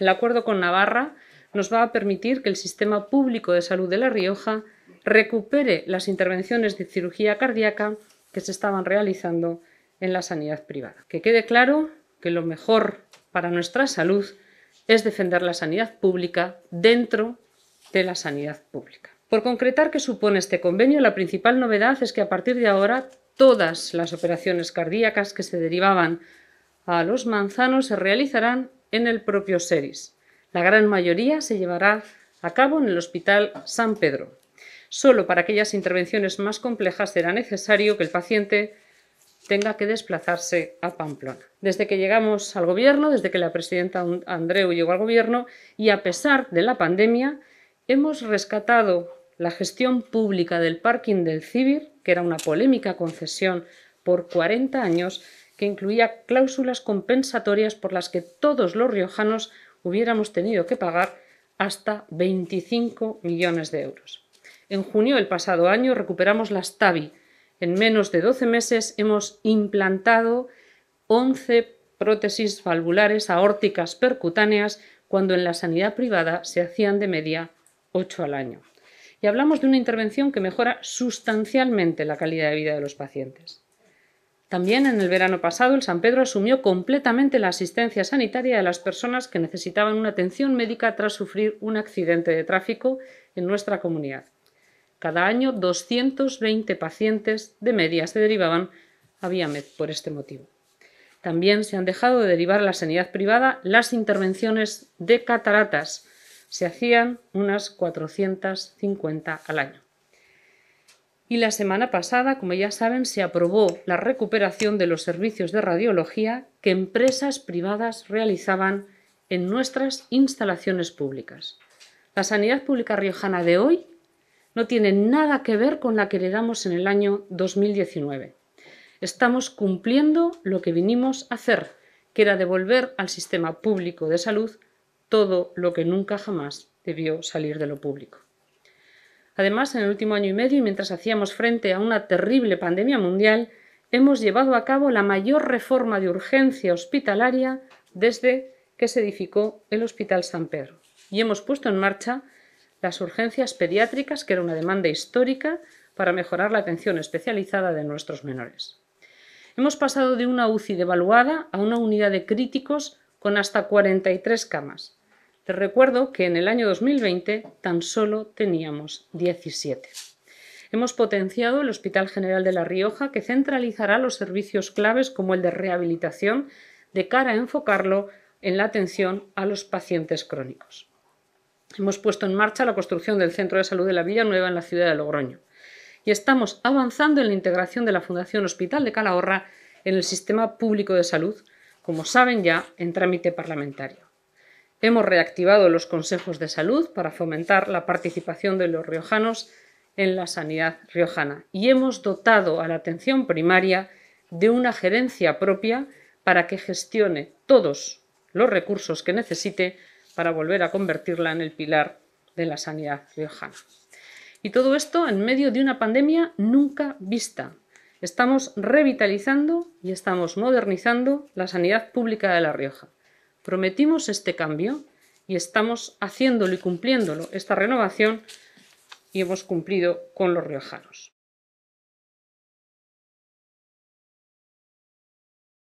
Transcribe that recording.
El acuerdo con Navarra nos va a permitir que el sistema público de salud de La Rioja recupere las intervenciones de cirugía cardíaca que se estaban realizando en la sanidad privada. Que quede claro que lo mejor para nuestra salud es defender la sanidad pública dentro de la sanidad pública. Por concretar qué supone este convenio, la principal novedad es que a partir de ahora todas las operaciones cardíacas que se derivaban a los manzanos se realizarán en el propio Seris. La gran mayoría se llevará a cabo en el Hospital San Pedro. Solo para aquellas intervenciones más complejas será necesario que el paciente tenga que desplazarse a Pamplona. Desde que llegamos al gobierno, desde que la presidenta Andreu llegó al gobierno y a pesar de la pandemia, hemos rescatado la gestión pública del parking del Cibir, que era una polémica concesión por 40 años, que incluía cláusulas compensatorias por las que todos los riojanos hubiéramos tenido que pagar hasta 25 millones de euros. En junio del pasado año recuperamos las TAVI. En menos de 12 meses hemos implantado 11 prótesis valvulares aórticas percutáneas cuando en la sanidad privada se hacían de media 8 al año. Y hablamos de una intervención que mejora sustancialmente la calidad de vida de los pacientes. También en el verano pasado, el San Pedro asumió completamente la asistencia sanitaria de las personas que necesitaban una atención médica tras sufrir un accidente de tráfico en nuestra comunidad. Cada año, 220 pacientes de media se derivaban a Viamed por este motivo. También se han dejado de derivar a la sanidad privada las intervenciones de cataratas. Se hacían unas 450 al año y la semana pasada, como ya saben, se aprobó la recuperación de los servicios de radiología que empresas privadas realizaban en nuestras instalaciones públicas. La sanidad pública riojana de hoy no tiene nada que ver con la que heredamos en el año 2019. Estamos cumpliendo lo que vinimos a hacer, que era devolver al sistema público de salud todo lo que nunca jamás debió salir de lo público. Además, en el último año y medio, y mientras hacíamos frente a una terrible pandemia mundial, hemos llevado a cabo la mayor reforma de urgencia hospitalaria desde que se edificó el Hospital San Pedro. Y hemos puesto en marcha las urgencias pediátricas, que era una demanda histórica, para mejorar la atención especializada de nuestros menores. Hemos pasado de una UCI devaluada a una unidad de críticos con hasta 43 camas, recuerdo que en el año 2020 tan solo teníamos 17. Hemos potenciado el Hospital General de La Rioja, que centralizará los servicios claves como el de rehabilitación, de cara a enfocarlo en la atención a los pacientes crónicos. Hemos puesto en marcha la construcción del Centro de Salud de la Villa Nueva en la ciudad de Logroño y estamos avanzando en la integración de la Fundación Hospital de Calahorra en el sistema público de salud, como saben ya, en trámite parlamentario. Hemos reactivado los consejos de salud para fomentar la participación de los riojanos en la sanidad riojana y hemos dotado a la atención primaria de una gerencia propia para que gestione todos los recursos que necesite para volver a convertirla en el pilar de la sanidad riojana. Y todo esto en medio de una pandemia nunca vista. Estamos revitalizando y estamos modernizando la sanidad pública de La Rioja. Prometimos este cambio y estamos haciéndolo y cumpliéndolo, esta renovación, y hemos cumplido con los riojanos.